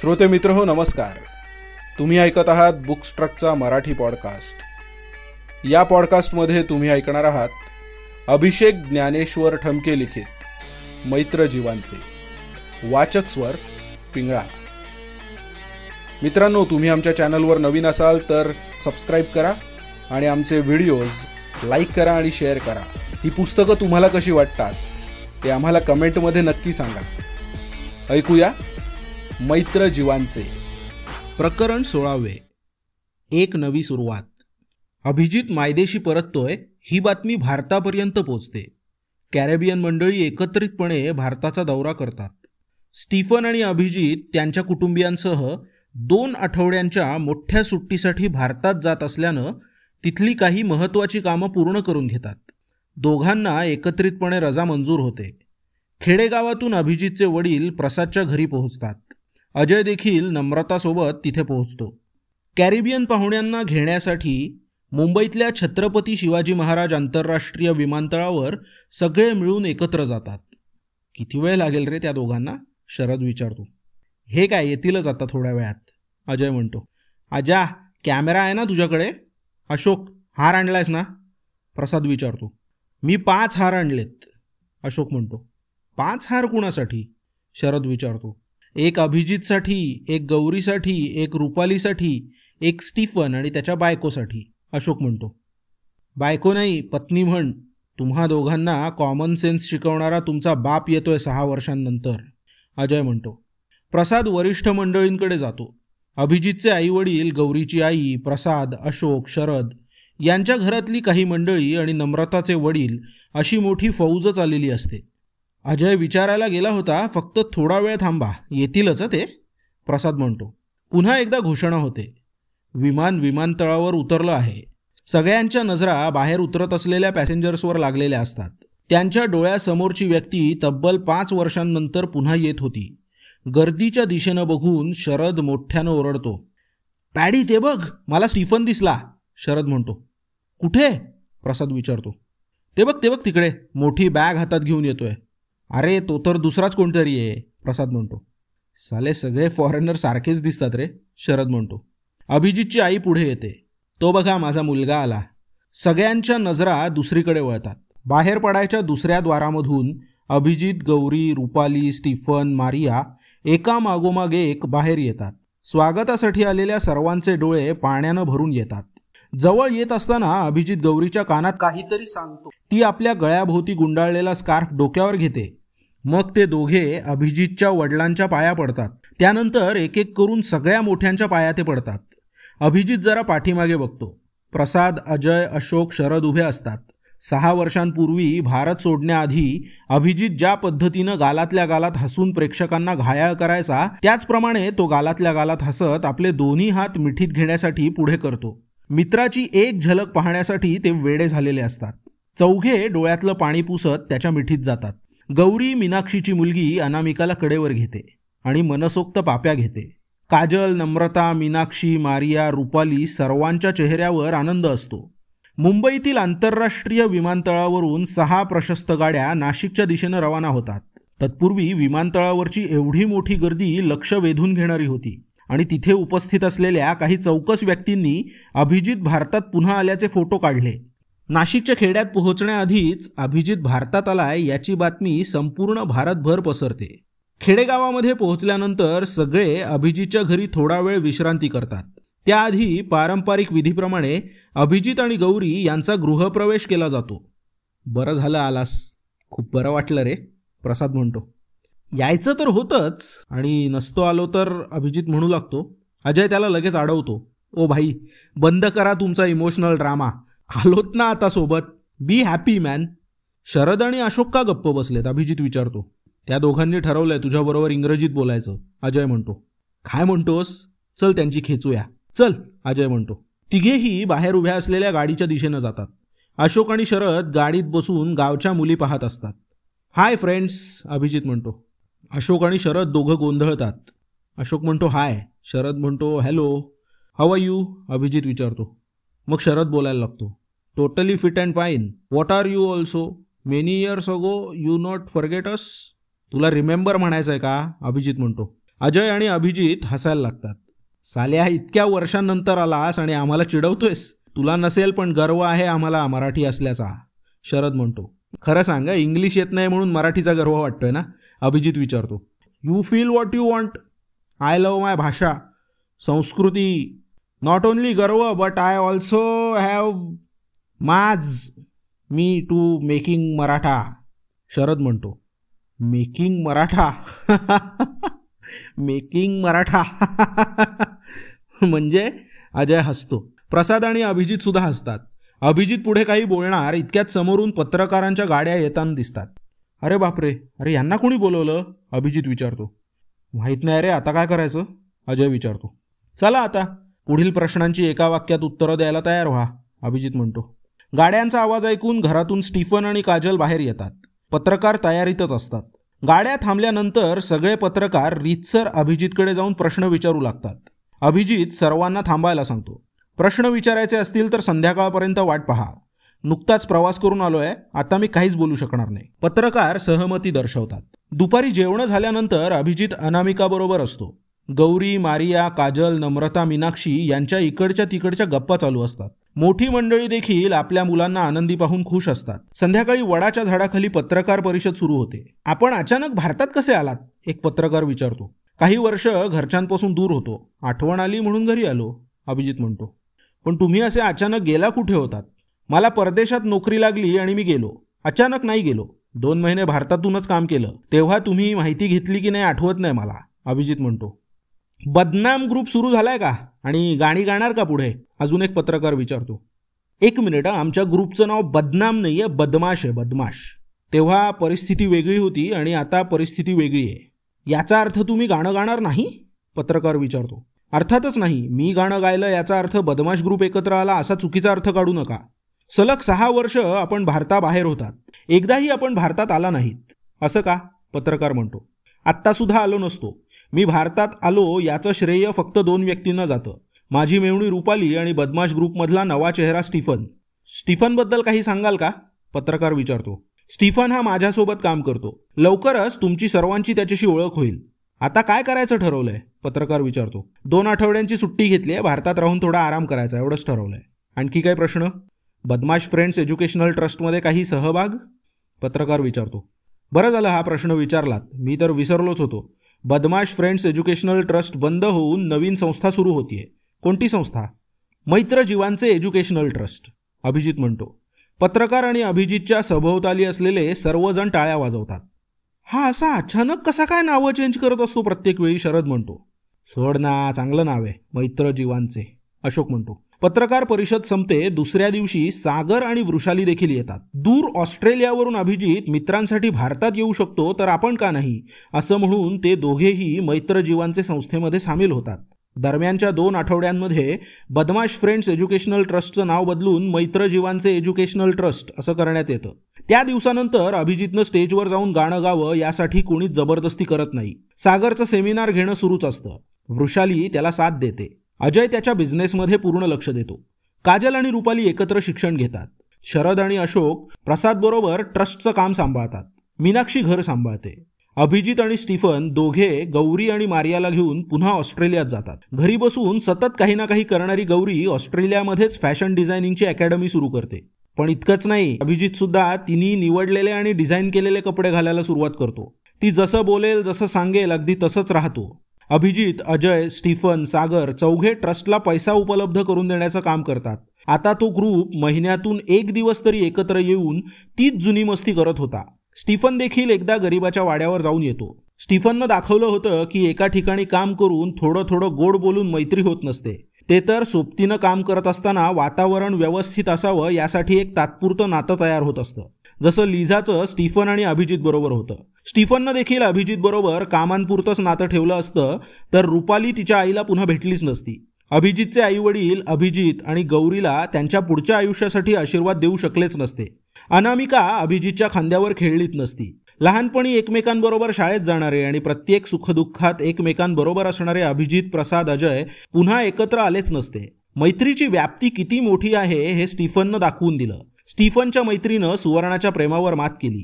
श्रोते मित्र हो नमस्कार तुम्ही ऐकत आहात बुक स्ट्रकचा मराठी पॉडकास्ट या पॉडकास्टमध्ये तुम्ही ऐकणार आहात अभिषेक ज्ञानेश्वर ठमके लिखित जीवांचे वाचक स्वर पिंगळा मित्रांनो तुम्ही आमच्या चॅनलवर नवीन असाल तर सबस्क्राईब करा आणि आमचे व्हिडिओज लाईक करा आणि शेअर करा ही पुस्तकं तुम्हाला कशी वाटतात ते आम्हाला कमेंटमध्ये नक्की सांगा ऐकूया मैत्र जीवांचे प्रकरण सोळावे एक नवी सुरुवात अभिजित मायदेशी परततोय ही बातमी भारतापर्यंत पोचते कॅरेबियन मंडळी एकत्रितपणे भारताचा दौरा करतात स्टीफन आणि अभिजित त्यांच्या कुटुंबियांसह दोन आठवड्यांच्या मोठ्या सुट्टीसाठी भारतात जात असल्यानं तिथली काही महत्त्वाची कामं पूर्ण करून घेतात दोघांना एकत्रितपणे रजा मंजूर होते खेडेगावातून अभिजितचे वडील प्रसादच्या घरी पोहोचतात अजय देखील नम्रतासोबत तिथे पोहोचतो कॅरिबियन पाहुण्यांना घेण्यासाठी मुंबईतल्या छत्रपती शिवाजी महाराज आंतरराष्ट्रीय विमानतळावर सगळे मिळून एकत्र जातात किती वेळ लागेल रे त्या दोघांना शरद विचारतो हे काय येतीलच आता थोड्या वेळात अजय म्हणतो अजा कॅमेरा आहे ना तुझ्याकडे अशोक हार आणलायस ना प्रसाद विचारतो मी पाच हार आणलेत अशोक म्हणतो पाच हार कुणासाठी शरद विचारतो एक अभिजितसाठी एक गौरीसाठी एक रुपालीसाठी एक स्टीफन आणि त्याच्या बायकोसाठी अशोक म्हणतो बायको नाही पत्नी म्हण तुम्हा दोघांना कॉमन सेन्स शिकवणारा तुमचा बाप येतोय सहा वर्षांनंतर अजय म्हणतो प्रसाद वरिष्ठ मंडळींकडे जातो अभिजितचे आईवडील गौरीची आई प्रसाद अशोक शरद यांच्या घरातली काही मंडळी आणि नम्रताचे वडील अशी मोठी फौजच आलेली असते अजय विचारायला गेला होता फक्त थोडा वेळ थांबा येतीलच ते प्रसाद म्हणतो पुन्हा एकदा घोषणा होते विमान विमानतळावर उतरलं आहे सगळ्यांच्या नजरा बाहेर उतरत असलेल्या पॅसेंजर्सवर लागलेल्या असतात त्यांच्या डोळ्यासमोरची व्यक्ती तब्बल पाच वर्षांनंतर पुन्हा येत होती गर्दीच्या दिशेनं बघून शरद मोठ्यानं ओरडतो पॅडी ते बघ मला स्टीफन दिसला शरद म्हणतो कुठे प्रसाद विचारतो ते बघ ते बघ तिकडे मोठी बॅग हातात घेऊन येतोय अरे तो तर दुसराच कोणतरी आहे प्रसाद म्हणतो साले सगळे फॉरेनर सारखेच दिसतात रे शरद म्हणतो अभिजितची आई पुढे येते तो बघा माझा मुलगा आला सगळ्यांच्या नजरा दुसरीकडे वळतात बाहेर पडायच्या दुसऱ्या द्वारामधून अभिजित गौरी रुपाली स्टीफन मारिया एका मागोमागे एक बाहेर येतात स्वागतासाठी आलेल्या सर्वांचे डोळे पाण्यानं भरून येतात जवळ येत असताना अभिजित गौरीच्या कानात काहीतरी सांगतो ती आपल्या गळ्याभोवती गुंडाळलेला स्कार्फ डोक्यावर घेते मग ते दोघे अभिजितच्या वडिलांच्या पाया पडतात त्यानंतर एक एक करून सगळ्या मोठ्यांच्या पाया ते पडतात अभिजित जरा पाठीमागे बघतो प्रसाद अजय अशोक शरद उभे असतात सहा वर्षांपूर्वी भारत सोडण्याआधी अभिजित ज्या पद्धतीनं गालातल्या गालात हसून प्रेक्षकांना घायाळ करायचा त्याचप्रमाणे तो गालातल्या गालात हसत आपले दोन्ही हात मिठीत घेण्यासाठी पुढे करतो मित्राची एक झलक पाहण्यासाठी ते वेडे झालेले असतात चौघे डोळ्यातलं पाणी पुसत त्याच्या मिठीत जातात गौरी मीनाक्षीची मुलगी अनामिकाला कडेवर घेते आणि मनसोक्त पाप्या घेते काजल नम्रता मीनाक्षी मारिया रुपाली सर्वांच्या चेहऱ्यावर आनंद असतो मुंबईतील आंतरराष्ट्रीय विमानतळावरून सहा प्रशस्त गाड्या नाशिकच्या दिशेनं रवाना होतात तत्पूर्वी विमानतळावरची एवढी मोठी गर्दी लक्ष वेधून घेणारी होती आणि तिथे उपस्थित असलेल्या काही चौकस व्यक्तींनी अभिजित भारतात पुन्हा आल्याचे फोटो काढले नाशिकच्या खेड्यात पोहोचण्याआधीच अभिजित भारतात आलाय याची बातमी संपूर्ण भारतभर पसरते खेडेगावामध्ये पोहोचल्यानंतर सगळे अभिजितच्या घरी थोडा वेळ विश्रांती करतात त्याआधी पारंपरिक विधीप्रमाणे अभिजित आणि गौरी यांचा गृहप्रवेश केला जातो बरं झालं आलास खूप बरं वाटलं रे प्रसाद म्हणतो यायचं तर होतच आणि नसतो आलो तर अभिजित म्हणू लागतो अजय त्याला लगेच अडवतो ओ भाई बंद करा तुमचा इमोशनल ड्रामा आलोत ना आता सोबत बी हॅपी मॅन शरद आणि अशोक का गप्प बसलेत अभिजित विचारतो त्या दोघांनी ठरवलंय तुझ्याबरोबर इंग्रजीत बोलायचं अजय म्हणतो काय म्हणतोस चल त्यांची खेचूया चल अजय म्हणतो तिघेही बाहेर उभ्या असलेल्या गाडीच्या दिशेनं जातात अशोक आणि शरद गाडीत बसून गावच्या मुली पाहत असतात हाय फ्रेंड्स अभिजित म्हणतो अशोक आणि शरद दोघं गोंधळतात अशोक म्हणतो हाय शरद म्हणतो हॅलो हव यू अभिजित विचारतो मग शरद बोलायला लागतो totally fit and fine what are you also many years ago you not forget us तुला रिमेंबर म्हणायचं आहे का अभिजित म्हणतो अजय आणि अभिजित हसायला लागतात साल्या इतक्या वर्षांनंतर आलास आणि आम्हाला चिडवतोयस तुला नसेल पण गर्व आहे आम्हाला मराठी असल्याचा शरद म्हणतो खरं सांगा इंग्लिश येत नाही म्हणून मराठीचा गर्व वाटतोय ना अभिजित विचारतो you feel what you want I love my भाषा संस्कृती नॉट ओनली गर्व बट आय ऑल्सो हॅव माझ मी टू मेकिंग मराठा शरद म्हणतो मेकिंग मराठा मेकिंग मराठा म्हणजे अजय हसतो प्रसाद आणि अभिजित सुद्धा हसतात अभिजित पुढे काही बोलणार इतक्यात समोरून पत्रकारांच्या गाड्या येताना दिसतात अरे बापरे अरे यांना कोणी बोलवलं अभिजित विचारतो माहीत नाही अरे आता काय करायचं अजय विचारतो चला आता पुढील प्रश्नांची एका वाक्यात उत्तरं द्यायला तयार व्हा अभिजित म्हणतो गाड्यांचा आवाज ऐकून घरातून स्टीफन आणि काजल बाहेर येतात पत्रकार तयारीतच असतात गाड्या थांबल्यानंतर सगळे पत्रकार रीतसर अभिजितकडे जाऊन प्रश्न विचारू लागतात अभिजित सर्वांना थांबायला सांगतो प्रश्न विचारायचे असतील तर संध्याकाळपर्यंत वाट पहा नुकताच प्रवास करून आलोय आता मी काहीच बोलू शकणार नाही पत्रकार सहमती दर्शवतात दुपारी जेवण झाल्यानंतर अभिजित अनामिकाबरोबर असतो गौरी मारिया काजल नम्रता मीनाक्षी यांच्या इकडच्या तिकडच्या गप्पा चालू असतात मोठी मंडळी देखील आपल्या मुलांना आनंदी पाहून खुश असतात संध्याकाळी वडाच्या झाडाखाली पत्रकार परिषद सुरू होते आपण अचानक भारतात कसे आलात एक पत्रकार विचारतो काही वर्ष घरच्यांपासून दूर होतो आठवण आली म्हणून घरी आलो अभिजित म्हणतो पण तुम्ही असे अचानक गेला कुठे होतात मला परदेशात नोकरी लागली आणि मी गेलो अचानक नाही गेलो दोन महिने भारतातूनच काम केलं तेव्हा तुम्ही माहिती घेतली की नाही आठवत नाही मला अभिजित म्हणतो बदनाम ग्रुप सुरू झालाय का आणि गाणी गाणार का पुढे अजून एक पत्रकार विचारतो एक मिनिट आमच्या ग्रुपचं नाव बदनाम नाही आहे बदमाश आहे बदमाश तेव्हा परिस्थिती वेगळी होती आणि आता परिस्थिती वेगळी आहे याचा अर्थ तुम्ही गाणं गाणार नाही पत्रकार विचारतो अर्थातच नाही मी गाणं गायलं याचा अर्थ बदमाश ग्रुप एकत्र आला असा चुकीचा अर्थ काढू नका सलग सहा वर्ष आपण भारताबाहेर होतात एकदाही आपण भारतात आला नाहीत असं का पत्रकार म्हणतो आत्तासुद्धा आलो नसतो मी भारतात आलो याचं श्रेय फक्त दोन व्यक्तींना जातं माझी मेवणी रुपाली आणि बदमाश ग्रुपमधला नवा चेहरा स्टीफन स्टीफनबद्दल काही सांगाल का पत्रकार विचारतो स्टीफन हा माझ्यासोबत काम करतो लवकरच तुमची सर्वांची त्याच्याशी ओळख होईल आता काय करायचं ठरवलंय पत्रकार विचारतो दोन आठवड्यांची सुट्टी घेतली आहे भारतात राहून थोडा आराम करायचा एवढंच ठरवलंय आणखी काय प्रश्न बदमाश फ्रेंड्स एज्युकेशनल ट्रस्टमध्ये काही सहभाग पत्रकार विचारतो बरं झालं हा प्रश्न विचारलात मी तर विसरलोच होतो बदमाश फ्रेंड्स एज्युकेशनल ट्रस्ट बंद होऊन नवीन संस्था सुरू होतीये कोणती संस्था मैत्र जीवांचे एज्युकेशनल ट्रस्ट अभिजित म्हणतो पत्रकार आणि अभिजितच्या सभोवताली असलेले सर्वजण टाळ्या वाजवतात हा असा अचानक कसा काय नावं चेंज करत असतो प्रत्येक वेळी शरद म्हणतो सोड ना चांगलं नाव आहे मैत्र जीवांचे अशोक म्हणतो पत्रकार परिषद संपते दुसऱ्या दिवशी सागर आणि वृषाली देखील येतात दूर ऑस्ट्रेलियावरून अभिजित मित्रांसाठी भारतात येऊ शकतो तर आपण का नाही असं म्हणून ते दोघेही मैत्रजीवांचे संस्थेमध्ये सामील होतात दरम्यानच्या दोन आठवड्यांमध्ये बदमाश फ्रेंड्स एज्युकेशनल ट्रस्टचं नाव बदलून मैत्रजीवांचे एज्युकेशनल ट्रस्ट असं करण्यात येतं त्या दिवसानंतर अभिजितनं स्टेजवर जाऊन गाणं गावं यासाठी कोणीच जबरदस्ती करत नाही सागरचं सेमिनार घेणं सुरूच असतं वृषाली त्याला साथ देते अजय त्याच्या बिझनेसमध्ये पूर्ण लक्ष देतो काजल आणि रुपाली एकत्र शिक्षण घेतात शरद आणि अशोक प्रसाद बरोबर ट्रस्टचं काम सांभाळतात मीनाक्षी घर सांभाळते अभिजित आणि स्टीफन दोघे गौरी आणि मारियाला घेऊन पुन्हा ऑस्ट्रेलियात जातात घरी बसून सतत काही ना काही करणारी गौरी ऑस्ट्रेलियामध्येच फॅशन डिझायनिंगची अकॅडमी सुरू करते पण इतकंच नाही अभिजित सुद्धा तिने निवडलेले आणि डिझाईन केलेले कपडे घालायला सुरुवात करतो ती जसं बोलेल जसं सांगेल अगदी तसंच राहतो अभिजित अजय स्टीफन सागर चौघे ट्रस्टला पैसा उपलब्ध करून देण्याचं काम करतात आता तो ग्रुप महिन्यातून एक दिवस तरी एकत्र येऊन तीच जुनी मस्ती करत होता स्टीफन देखील एकदा गरिबाच्या वाड्यावर जाऊन येतो स्टीफननं दाखवलं होतं की एका ठिकाणी काम करून थोडं थोडं गोड बोलून मैत्री होत नसते ते तर सोबतीनं काम करत असताना वातावरण व्यवस्थित असावं यासाठी एक तात्पुरतं नातं तयार होत असतं जसं लिझाचं स्टीफन आणि अभिजित बरोबर होतं स्टीफननं देखील अभिजित बरोबर कामांपुरतंच नातं ठेवलं असतं तर रुपाली तिच्या आईला पुन्हा भेटलीच नसती अभिजितचे आई वडील अभिजित आणि गौरीला त्यांच्या पुढच्या आयुष्यासाठी आशीर्वाद देऊ शकलेच नसते अनामिका अभिजितच्या खांद्यावर खेळलीच नसती लहानपणी एकमेकांबरोबर शाळेत जाणारे आणि प्रत्येक सुखदुःखात एकमेकांबरोबर असणारे अभिजित प्रसाद अजय पुन्हा एकत्र आलेच नसते मैत्रीची व्याप्ती किती मोठी आहे हे स्टीफननं दाखवून दिलं स्टीफनच्या मैत्रीनं सुवर्णाच्या प्रेमावर मात केली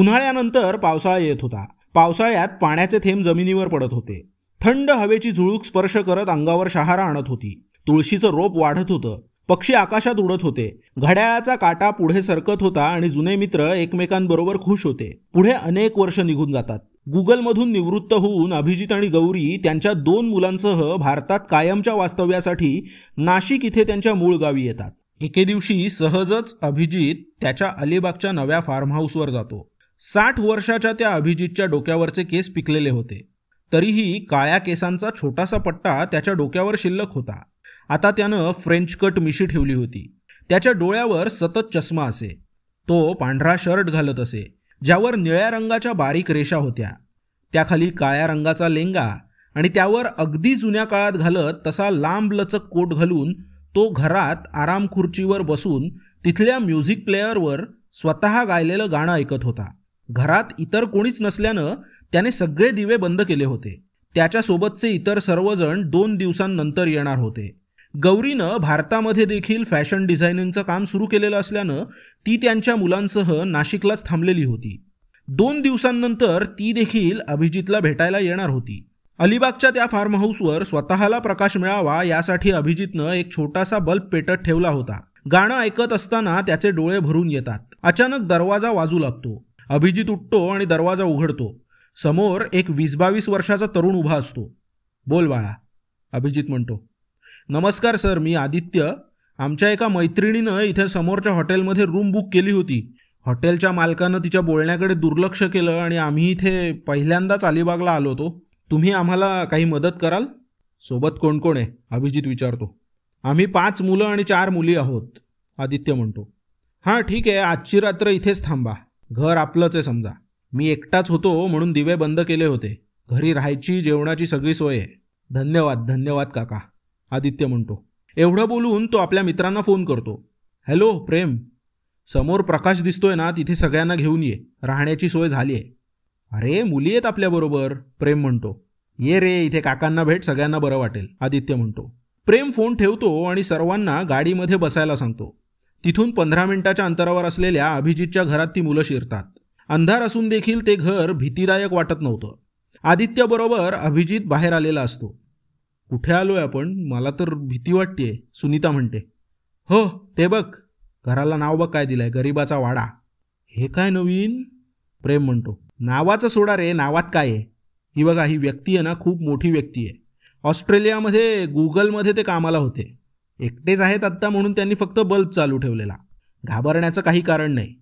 उन्हाळ्यानंतर पावसाळा येत होता पावसाळ्यात पाण्याचे थेंब जमिनीवर पडत होते थंड हवेची झुळूक स्पर्श करत अंगावर शहारा आणत होती तुळशीचं रोप वाढत होतं पक्षी आकाशात उडत होते घड्याळाचा काटा पुढे सरकत होता आणि जुने मित्र एकमेकांबरोबर खुश होते पुढे अनेक वर्ष निघून जातात गुगलमधून निवृत्त होऊन अभिजित आणि गौरी त्यांच्या दोन मुलांसह भारतात कायमच्या वास्तव्यासाठी नाशिक इथे त्यांच्या मूळ गावी येतात एके दिवशी सहजच अभिजित त्याच्या अलिबागच्या नव्या फार्म हाऊसवर जातो साठ वर्षाच्या त्या अभिजितच्या डोक्यावरचे केस पिकलेले होते तरीही काळ्या केसांचा छोटासा पट्टा त्याच्या डोक्यावर शिल्लक होता आता त्यानं फ्रेंच कट मिशी ठेवली होती त्याच्या डोळ्यावर सतत चष्मा असे तो पांढरा शर्ट घालत असे ज्यावर निळ्या रंगाच्या बारीक रेषा होत्या त्याखाली काळ्या रंगाचा लेंगा आणि त्यावर अगदी जुन्या काळात घालत तसा लांब लचक कोट घालून तो घरात आराम खुर्चीवर बसून तिथल्या म्युझिक प्लेअरवर स्वतः गायलेलं गाणं ऐकत होता घरात इतर कोणीच नसल्यानं त्याने सगळे दिवे बंद केले होते त्याच्यासोबतचे इतर सर्वजण दोन दिवसांनंतर येणार होते गौरीनं भारतामध्ये देखील फॅशन डिझायनिंगचं काम सुरू केलेलं असल्यानं ती त्यांच्या मुलांसह नाशिकलाच थांबलेली होती दोन दिवसांनंतर ती देखील अभिजितला भेटायला येणार होती अलिबागच्या त्या फार्म हाऊसवर स्वतःला प्रकाश मिळावा यासाठी अभिजितनं एक छोटासा बल्ब पेटत ठेवला होता गाणं ऐकत असताना त्याचे डोळे भरून येतात अचानक दरवाजा वाजू लागतो अभिजित उठतो आणि दरवाजा उघडतो समोर एक वीस बावीस वर्षाचा तरुण उभा असतो बोल बाळा अभिजित म्हणतो नमस्कार सर मी आदित्य आमच्या एका मैत्रिणीनं इथे समोरच्या हॉटेलमध्ये रूम बुक केली होती हॉटेलच्या मालकानं तिच्या बोलण्याकडे दुर्लक्ष केलं आणि आम्ही इथे पहिल्यांदाच अलिबागला आलो होतो तुम्ही आम्हाला काही मदत कराल सोबत कोण कोण आहे अभिजित विचारतो आम्ही पाच मुलं आणि चार मुली आहोत आदित्य म्हणतो हां ठीक आहे आजची रात्र इथेच थांबा घर आपलंच आहे समजा मी एकटाच होतो म्हणून दिवे बंद केले होते घरी राहायची जेवणाची सगळी सोय आहे धन्यवाद धन्यवाद काका आदित्य म्हणतो एवढं बोलून तो आपल्या मित्रांना फोन करतो हॅलो प्रेम समोर प्रकाश दिसतोय ना तिथे सगळ्यांना घेऊन ये राहण्याची सोय झाली आहे अरे मुली आहेत आपल्याबरोबर प्रेम म्हणतो ये रे इथे काकांना भेट सगळ्यांना बरं वाटेल आदित्य म्हणतो प्रेम फोन ठेवतो आणि सर्वांना गाडीमध्ये बसायला सांगतो तिथून पंधरा मिनिटाच्या अंतरावर असलेल्या अभिजितच्या घरात ती मुलं शिरतात अंधार असून देखील ते घर भीतीदायक वाटत नव्हतं आदित्यबरोबर अभिजित बाहेर आलेला असतो कुठे आलोय आपण मला तर भीती वाटते सुनीता म्हणते हो ते बघ घराला नाव बघ काय दिलंय गरीबाचा वाडा हे काय नवीन प्रेम म्हणतो नावाचं सोडा रे नावात काय आहे ही बघा ही व्यक्ती आहे ना खूप मोठी व्यक्ती आहे ऑस्ट्रेलियामध्ये गुगलमध्ये ते कामाला होते एकटेच आहेत आत्ता म्हणून त्यांनी फक्त बल्ब चालू ठेवलेला घाबरण्याचं काही कारण नाही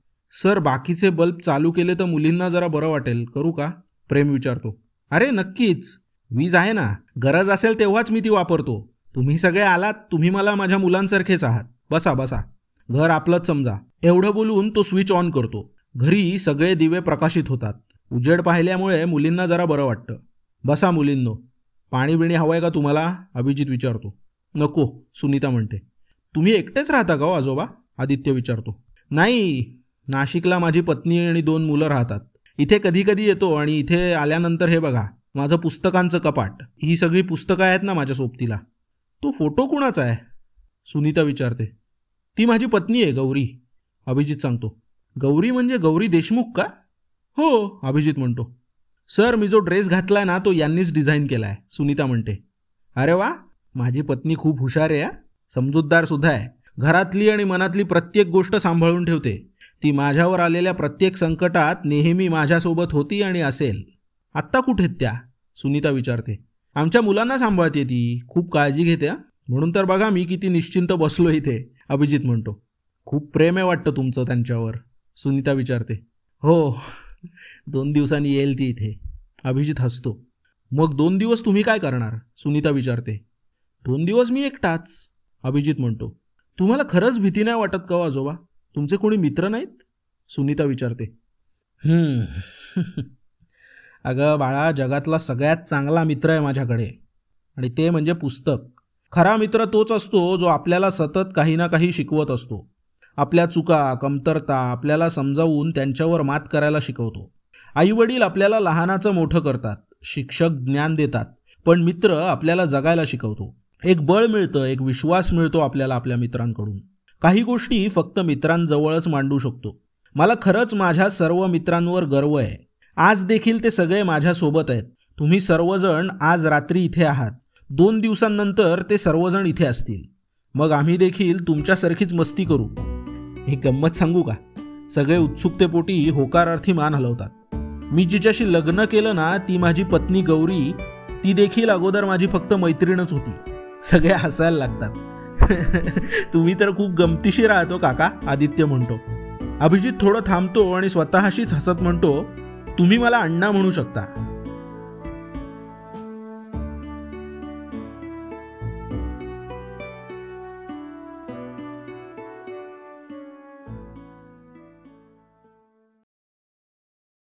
सर बाकीचे बल्ब चालू केले तर मुलींना जरा बरं वाटेल करू का प्रेम विचारतो अरे नक्कीच वीज आहे ना गरज असेल तेव्हाच मी ती वापरतो तुम्ही सगळे आलात तुम्ही मला माझ्या मुलांसारखेच आहात बसा बसा घर आपलंच समजा एवढं बोलून तो स्विच ऑन करतो घरी सगळे दिवे प्रकाशित होतात उजेड पाहिल्यामुळे मुलींना जरा बरं वाटतं बसा मुलींनो पाणी बिणी हवंय का तुम्हाला अभिजित विचारतो नको सुनीता म्हणते तुम्ही एकटेच राहता का हो, आजोबा आदित्य विचारतो नाही नाशिकला माझी पत्नी आणि दोन मुलं राहतात इथे कधी कधी येतो आणि इथे आल्यानंतर हे बघा माझं पुस्तकांचं कपाट ही सगळी पुस्तकं आहेत ना माझ्या सोबतीला तो फोटो कुणाचा आहे सुनीता विचारते ती माझी पत्नी आहे गौरी अभिजित सांगतो गौरी म्हणजे गौरी देशमुख का हो अभिजित म्हणतो सर मी जो ड्रेस घातलाय ना तो यांनीच डिझाईन केलाय सुनीता म्हणते अरे वा माझी पत्नी खूप हुशार आहे समजूतदार सुद्धा आहे घरातली आणि मनातली प्रत्येक गोष्ट सांभाळून ठेवते ती माझ्यावर आलेल्या प्रत्येक संकटात नेहमी माझ्यासोबत होती आणि असेल आत्ता कुठेत त्या सुनीता विचारते आमच्या मुलांना सांभाळते ती खूप काळजी घेते म्हणून तर बघा मी किती निश्चिंत बसलो इथे अभिजित म्हणतो खूप प्रेम आहे वाटतं तुमचं त्यांच्यावर सुनीता विचारते हो दोन दिवसांनी येईल ती इथे अभिजित हसतो मग दोन दिवस तुम्ही काय करणार सुनीता विचारते दोन दिवस मी एकटाच अभिजित म्हणतो तुम्हाला खरंच भीती नाही वाटत का हो आजोबा तुमचे कोणी मित्र नाहीत सुनीता विचारते अगं बाळा जगातला सगळ्यात चांगला मित्र आहे माझ्याकडे आणि ते म्हणजे पुस्तक खरा मित्र तोच असतो जो आपल्याला सतत काही ना काही शिकवत असतो आपल्या चुका कमतरता आपल्याला समजावून त्यांच्यावर मात करायला शिकवतो आईवडील आपल्याला लहानाचं मोठं करतात शिक्षक ज्ञान देतात पण मित्र आपल्याला जगायला शिकवतो एक बळ मिळतं एक विश्वास मिळतो आपल्याला आपल्या मित्रांकडून काही गोष्टी फक्त मित्रांजवळच मांडू शकतो मला खरंच माझ्या सर्व मित्रांवर गर्व आहे आज देखील ते सगळे माझ्यासोबत आहेत तुम्ही सर्वजण आज रात्री इथे आहात दोन दिवसांनंतर ते सर्वजण इथे असतील मग आम्ही देखील तुमच्यासारखीच मस्ती करू हे गंमत सांगू का सगळे उत्सुकतेपोटी होकारार्थी मान हलवतात मी जिच्याशी लग्न केलं ना ती माझी पत्नी गौरी ती देखील अगोदर माझी फक्त मैत्रीणच होती सगळे हसायला लागतात तुम्ही तर खूप गमतीशी राहतो काका आदित्य म्हणतो अभिजित थोडं थांबतो आणि स्वतःशीच हसत म्हणतो तुम्ही मला अण्णा म्हणू शकता